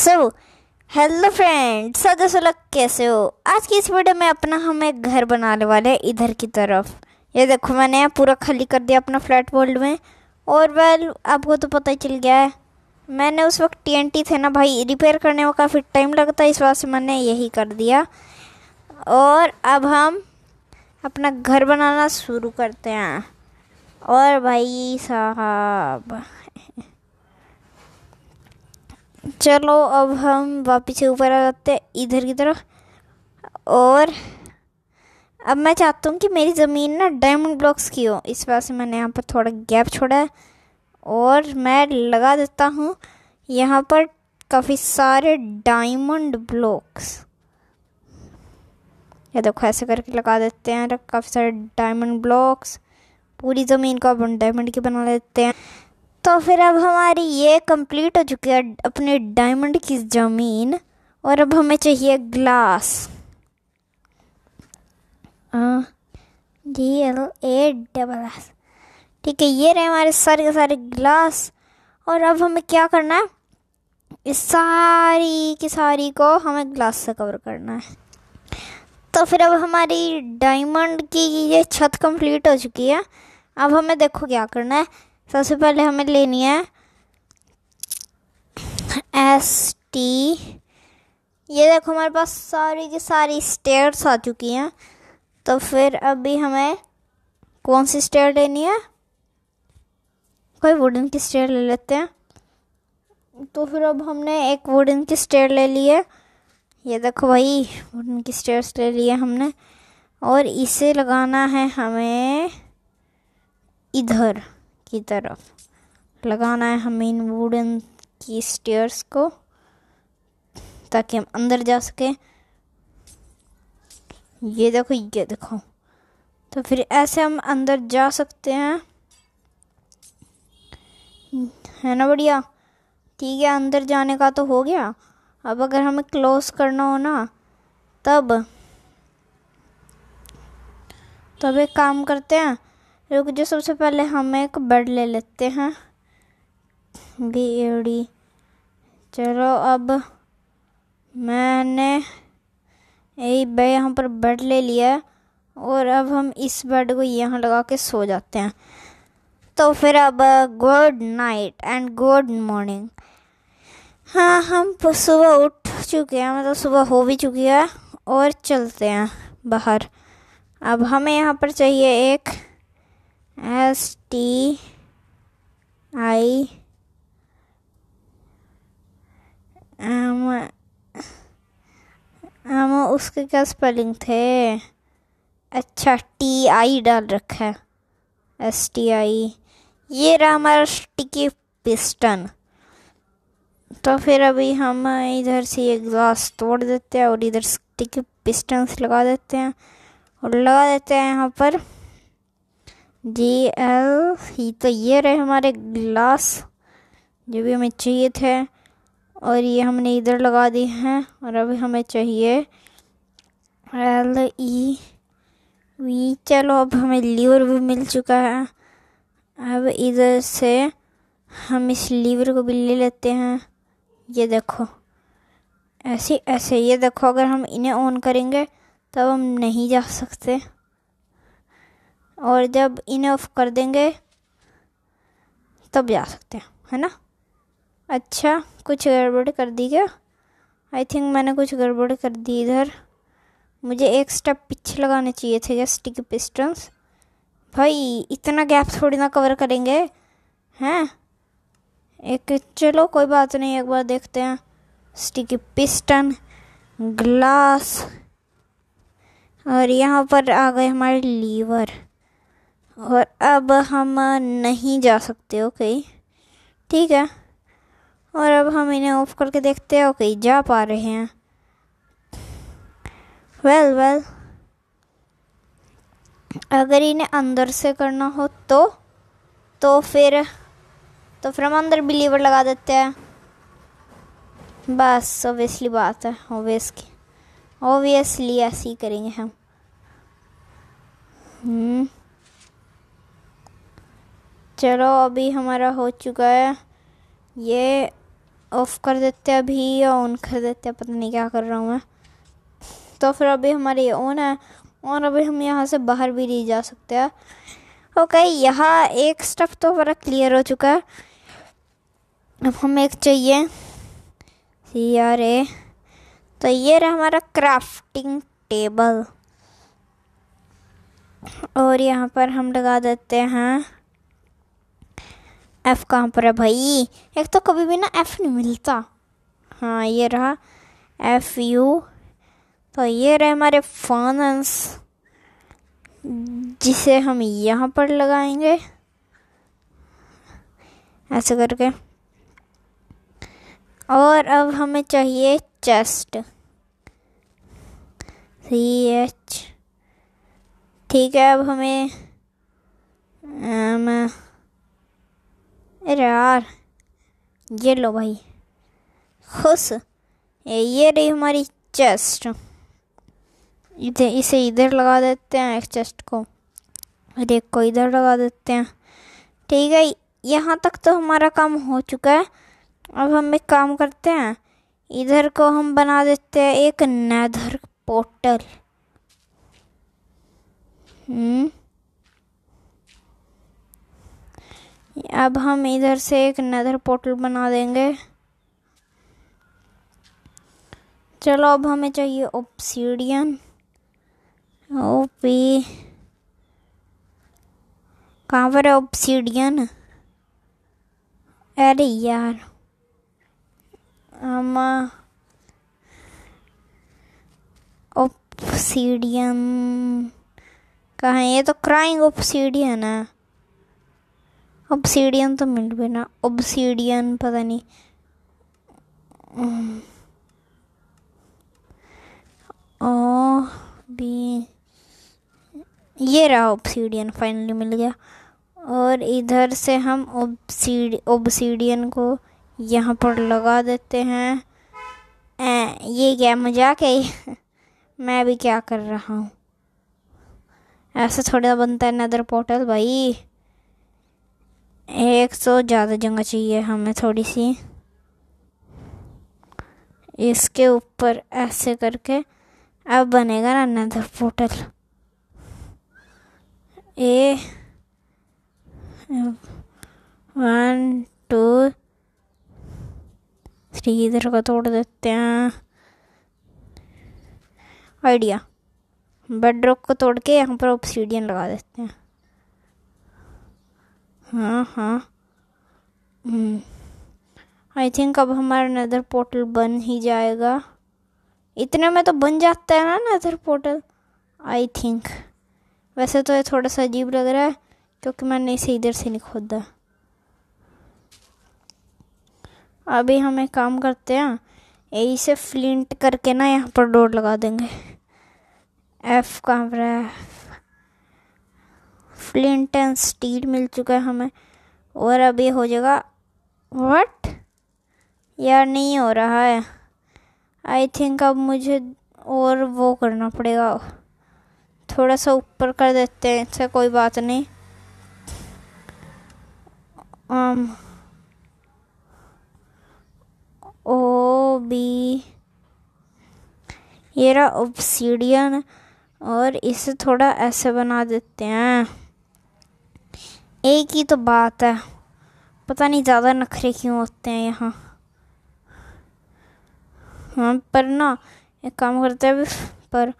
So hello friend सदस्य लोग कैसे हो आज की इस वीडियो में अपना हम एक घर बनाने वाले हैं इधर की तरफ ये देखो मैंने पूरा खाली कर दिया अपना फ्लैट वर्ल्ड में और वेल आपको तो पता ही चल गया है मैंने उस वक्त टीएनटी थे ना भाई रिपेयर करने में काफ़ी टाइम लगता है इस वजह से मैंने यही कर दिया और अब हम अपना घर बनाना शुरू करते हैं और भाई साहब चलो अब हम वापस से ऊपर आ जाते हैं इधर की तरफ और अब मैं चाहता हूँ कि मेरी ज़मीन ना डायमंड ब्लॉक्स की हो इस वजह से मैंने यहाँ पर थोड़ा गैप छोड़ा है और मैं लगा देता हूँ यहाँ पर काफ़ी सारे डायमंड ब्लॉक्स ये देखो ऐसे करके लगा देते हैं काफ़ी सारे डायमंड ब्लॉक्स पूरी ज़मीन को अपन डायमंड की बना लेते हैं तो फिर अब हमारी ये कंप्लीट हो चुकी है अपने डायमंड की ज़मीन और अब हमें चाहिए glass D L A double S ठीक है ये रहे हमारे सारे के सारे ग्लास और अब हमें क्या करना है इस सारी की सारी को हमें ग्लास से कवर करना है तो फिर अब हमारी डायमंड की ये छत कंप्लीट हो चुकी है अब हमें देखो क्या करना है सबसे पहले हमें लेनी है एस टी ये देखो हमारे पास सारी की सारी स्टेयर्स आ चुकी हैं तो फिर अभी हमें कौन सी स्टेयर लेनी है कोई वुडन की स्टेयर ले लेते हैं तो फिर अब हमने एक वुडन की स्टेयर ले ली है ये देखो भाई वुडन की स्टेयर्स ले ली है हमने और इसे लगाना है हमें इधर की तरफ लगाना है हमें इन वुडन की स्टेयर्स को ताकि हम अंदर जा सकें ये देखो ये देखो तो फिर ऐसे हम अंदर जा सकते हैं है ना बढ़िया ठीक है अंदर जाने का तो हो गया अब अगर हमें क्लोज करना हो ना तब तब एक काम करते हैं रुक जो सबसे पहले हम एक बेड ले लेते हैं बी एडी चलो अब मैंने यही भाई यहाँ पर बेड ले लिया है और अब हम इस बेड को यहाँ लगा के सो जाते हैं तो फिर अब good night and good morning हाँ हम सुबह उठ चुके हैं मतलब सुबह हो भी चुकी है और चलते हैं बाहर अब हमें यहाँ पर चाहिए एक S T I M M उसके क्या स्पेलिंग थे अच्छा टी आई डाल रखा है एस टी आई ये रहा हमारा स्टिकी पिस्टन तो फिर अभी हम इधर से ग्लास तोड़ देते हैं और इधर स्टिकी पिस्टन लगा देते हैं और लगा देते हैं यहाँ पर डी एल ही तो ये रहे हमारे ग्लास जो भी हमें चाहिए थे और ये हमने इधर लगा दी हैं और अभी हमें चाहिए एल ई वी चलो अब हमें लीवर भी मिल चुका है अब इधर से हम इस लीवर को भी ले लेते हैं ये देखो ऐसे ऐसे ये देखो अगर हम इन्हें ऑन करेंगे तब हम नहीं जा सकते और जब इन ऑफ कर देंगे तब जा सकते हैं है ना अच्छा कुछ गड़बड़ कर दी क्या आई थिंक मैंने कुछ गड़बड़ कर दी इधर मुझे एक स्टेप पीछे लगाने चाहिए थे क्या स्टिक पिस्टन्स भाई इतना गैप थोड़ी ना कवर करेंगे हैं एक चलो कोई बात नहीं एक बार देखते हैं स्टिकी पिस्टन ग्लास और यहाँ पर आ गए हमारे लीवर और अब हम नहीं जा सकते ओके ठीक है और अब हम इन्हें ऑफ करके देखते हैं ओके जा पा रहे हैं वेल वेल अगर इन्हें अंदर से करना हो तो तो फिर तो फिर हम अंदर बिलीवर लगा देते हैं बस ओबियसली बात है ओबियस की ओबियसली ऐसे ही करेंगे हम हम्म चलो अभी हमारा हो चुका है ये ऑफ़ कर देते हैं अभी या ऑन कर देते हैं पता नहीं क्या कर रहा हूँ मैं तो फिर अभी हमारे ये ऑन है और अभी हम यहाँ से बाहर भी नहीं जा सकते हैं ओके यहाँ एक स्टेप तो हमारा क्लियर हो चुका है अब हमें एक चाहिए सी आर ए तो ये रहा हमारा क्राफ्टिंग टेबल और यहाँ पर हम लगा देते हैं एफ़ कहाँ पर है भाई एक तो कभी भी ना एफ़ नहीं मिलता हाँ ये रहा एफ़ यू तो ये रहे हमारे फाइनेंस जिसे हम यहाँ पर लगाएंगे ऐसे करके और अब हमें चाहिए चेस्ट सी एच ठीक है अब हमें आम, अरे यार ये लो भाई खुश ये रही हमारी चेस्ट इधर इसे इधर लगा देते हैं एक चेस्ट को और एक को इधर लगा देते हैं ठीक है यहाँ तक तो हमारा काम हो चुका है अब हम एक काम करते हैं इधर को हम बना देते हैं एक नैधर पोर्टल हम्म अब हम इधर से एक नदर पोर्टल बना देंगे चलो अब हमें चाहिए ओपसीडियन ओपी कहाँ पर है ओपसीडियन अरे यार हम ओपसीडियन कहाँ ये तो क्राइंग ओपसीडियन है ऑब्सीडियन तो मिल गए ना ऑब्सीडियन पता नहीं ओ बी ये रहा ऑब्सीडियन फाइनली मिल गया और इधर से हम ओबसीड ओबसीडियन को यहाँ पर लगा देते हैं ए, ये क्या मजाक है मैं भी क्या कर रहा हूँ ऐसे थोड़ा बनता है नदर पोर्टल भाई एक सौ तो ज़्यादा जगह चाहिए हमें थोड़ी सी इसके ऊपर ऐसे करके अब बनेगा ना nether portal A one two three इधर का तोड़ देते हैं आइडिया बेडरॉक को तोड़ के यहाँ पर ऑप्सीडियन लगा देते हैं हाँ हाँ आई हम्म। थिंक अब हमारा नदर पोर्टल बन ही जाएगा इतने में तो बन जाता है ना नदर पोर्टल आई थिंक वैसे तो ये थोड़ा सा अजीब लग रहा है क्योंकि मैंने इसे इधर से नहीं खोदा अभी हम एक काम करते हैं यही से फ्लिंट करके ना यहाँ पर डोर लगा देंगे एफ कहाँ पर है फ्लिंट एंड स्टील मिल चुका है हमें और अभी हो जाएगा वट यार नहीं हो रहा है आई थिंक अब मुझे और वो करना पड़ेगा थोड़ा सा ऊपर कर देते हैं इससे कोई बात नहीं आम, ओ बी ये रहा ऑब्सीडियन और इसे थोड़ा ऐसे बना देते हैं एक ही तो बात है पता नहीं ज़्यादा नखरे क्यों होते हैं यहाँ हाँ पर ना एक काम करते हैं पर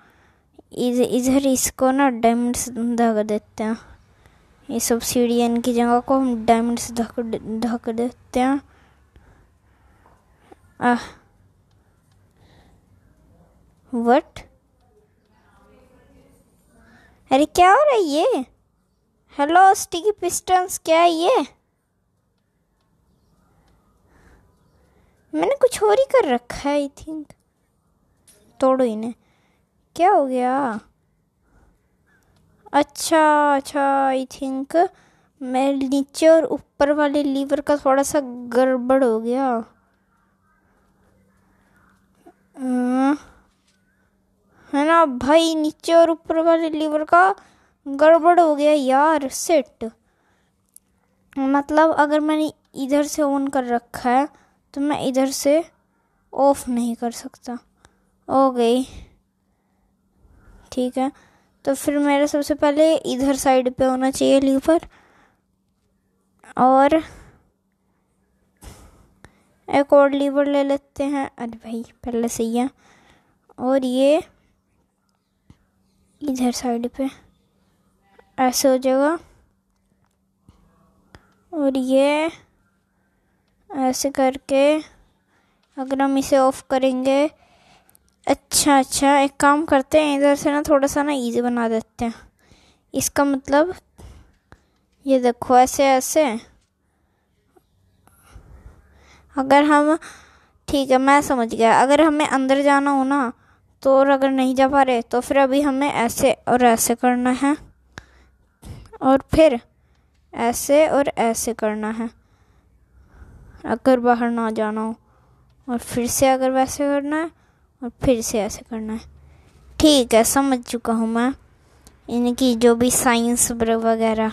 इज इधर इसको ना डायमंड से ढक देते हैं ये सब सीढ़ियन की जगह को हम डायमंड से धक देते हैं आह वट अरे क्या हो रहा है ये हेलो स्टिकी पिस्टन्स क्या है ये मैंने कुछ और ही कर रखा है आई थिंक तोड़ो इन्हें क्या हो गया अच्छा अच्छा आई थिंक मैं नीचे और ऊपर वाले लीवर का थोड़ा सा गड़बड़ हो गया हम्म। है ना भाई नीचे और ऊपर वाले लीवर का गड़बड़ हो गया यार सेट मतलब अगर मैंने इधर से ऑन कर रखा है तो मैं इधर से ऑफ नहीं कर सकता हो गई ठीक है तो फिर मेरा सबसे पहले इधर साइड पे होना चाहिए लीवर और एक और लीवर ले लेते हैं अरे भाई पहले सही है और ये इधर साइड पे ऐसे हो जाएगा और ये ऐसे करके अगर हम इसे ऑफ करेंगे अच्छा अच्छा एक काम करते हैं इधर से ना थोड़ा सा ना इजी बना देते हैं इसका मतलब ये देखो ऐसे ऐसे अगर हम ठीक है मैं समझ गया अगर हमें अंदर जाना हो ना तो और अगर नहीं जा पा रहे तो फिर अभी हमें ऐसे और ऐसे करना है और फिर ऐसे और ऐसे करना है अगर बाहर ना जाना हो और फिर से अगर वैसे करना है और फिर से ऐसे करना है ठीक है समझ चुका हूँ मैं इनकी जो भी साइंस वगैरह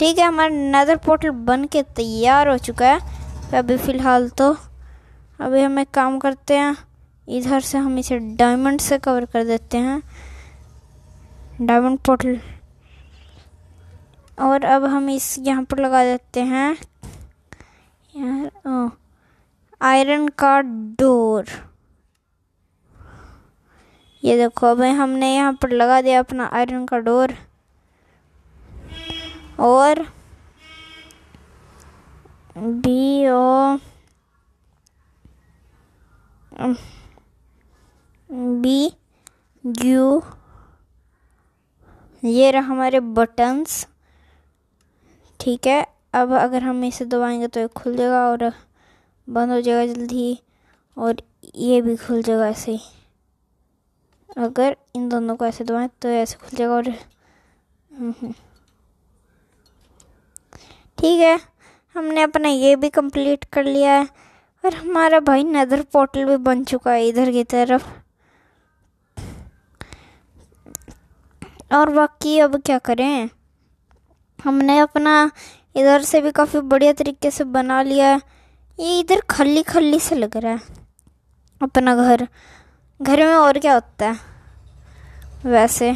ठीक है हमारा नदर पोर्टल बन के तैयार हो चुका है अभी फ़िलहाल तो अभी हम एक काम करते हैं इधर से हम इसे डायमंड से कवर कर देते हैं डायमंड पोर्टल और अब हम इस यहाँ पर लगा देते हैं यार आयरन का डोर ये देखो अब हमने यहाँ पर लगा दिया अपना आयरन का डोर और बी ओ बी यू ये रहा हमारे बटन्स ठीक है अब अगर हम इसे दबाएंगे तो ये खुल जाएगा और बंद हो जाएगा जल्दी और ये भी खुल जाएगा ऐसे ही अगर इन दोनों को ऐसे दबाएं तो ऐसे खुल जाएगा और हम्म, हम्म। ठीक है हमने अपना ये भी कंप्लीट कर लिया है और हमारा भाई नदर पोर्टल भी बन चुका है इधर की तरफ और बाकी अब क्या करें हमने अपना इधर से भी काफ़ी बढ़िया तरीके से बना लिया ये इधर खली खली से लग रहा है अपना घर घर में और क्या होता है वैसे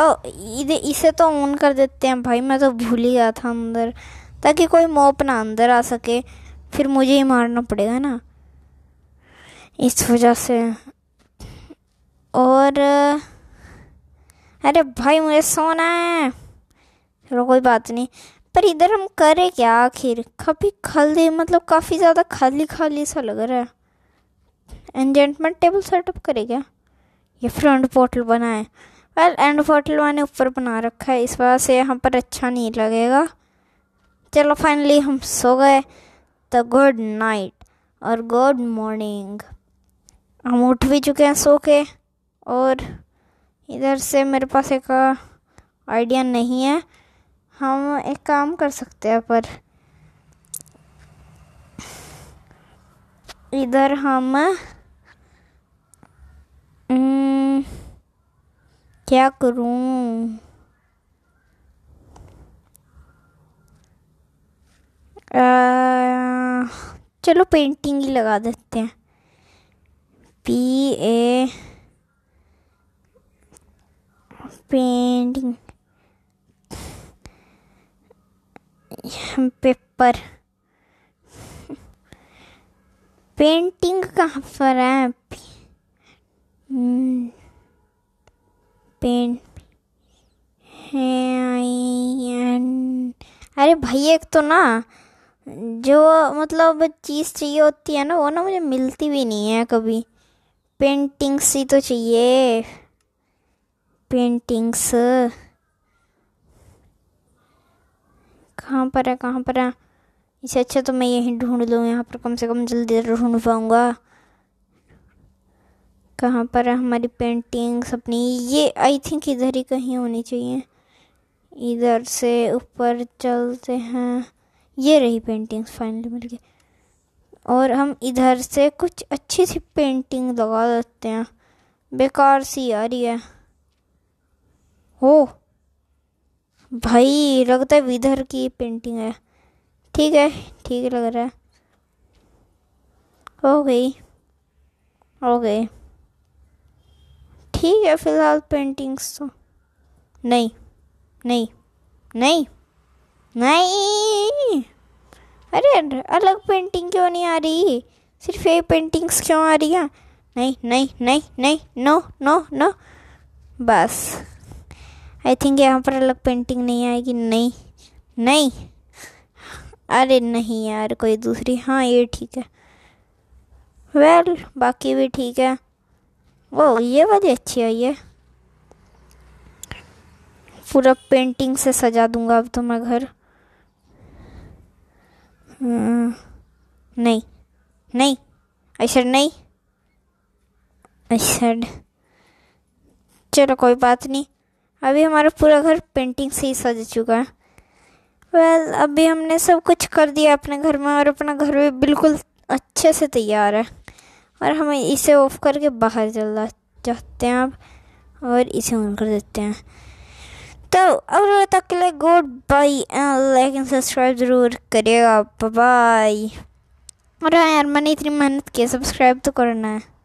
ओ इधर इसे तो ऑन कर देते हैं भाई मैं तो भूल ही गया था अंदर ताकि कोई मोप ना अंदर आ सके फिर मुझे ही मारना पड़ेगा ना इस वजह से और अरे भाई मुझे सोना है चलो कोई बात नहीं पर इधर हम करें क्या आखिर काफ़ी खाली मतलब काफ़ी ज़्यादा खाली खाली सा लग रहा है एंजेंटमेंट टेबल सेटअप करें क्या ये फिर एंड पोर्टल बनाए वेल एंड पोर्टल मैंने ऊपर बना रखा है इस वजह से यहाँ पर अच्छा नहीं लगेगा चलो फाइनली हम सो गए तो गुड नाइट और गुड मॉर्निंग हम उठ भी चुके हैं सो के और इधर से मेरे पास एक आइडिया नहीं है हम एक काम कर सकते हैं पर इधर हम क्या करूं आ, चलो पेंटिंग ही लगा देते हैं P A painting paper painting कहाँ पर है हम्म, पेंट अरे भाई एक तो ना जो मतलब चीज़ चाहिए होती है ना वो ना मुझे मिलती भी नहीं है कभी पेंटिंग सी तो चाहिए पेंटिंग्स कहाँ पर है कहाँ पर है इसे अच्छा तो मैं यहीं ढूंढ लूँ यहाँ पर कम से कम जल्दी ढूंढ पाऊँगा कहाँ पर है हमारी पेंटिंग्स अपनी ये आई थिंक इधर ही कहीं होनी चाहिए इधर से ऊपर चलते हैं ये रही पेंटिंग्स फाइनली मिल गई और हम इधर से कुछ अच्छी सी पेंटिंग लगा देते हैं बेकार सी आ रही है हो भाई लगता है विधर की पेंटिंग है ठीक है ठीक लग रहा है हो गई हो गई ठीक है फिलहाल पेंटिंग्स तो नहीं नहीं नहीं नहीं अरे अलग पेंटिंग क्यों नहीं आ रही सिर्फ ये पेंटिंग्स क्यों आ रही है नहीं नहीं नहीं नहीं नो नो नो बस आई थिंक यहाँ पर अलग पेंटिंग नहीं आएगी नहीं नहीं अरे नहीं यार कोई दूसरी हाँ ये ठीक है वेल well, बाकी भी ठीक है वो ये वाली अच्छी है ये पूरा पेंटिंग से सजा दूंगा अब तो मैं घर हम्म, नहीं नहीं अच्छा नहीं अच्छा चलो कोई बात नहीं अभी हमारा पूरा घर पेंटिंग से ही सज चुका है वेल well, अभी हमने सब कुछ कर दिया अपने घर में और अपना घर भी बिल्कुल अच्छे से तैयार है और हम इसे ऑफ करके बाहर चला जाते हैं अब और इसे ऑन कर देते हैं तो अब तक के लिए goodbye and like and subscribe ज़रूर करिएगा बाय और हाँ यार मैंने इतनी मेहनत की सब्सक्राइब तो करना है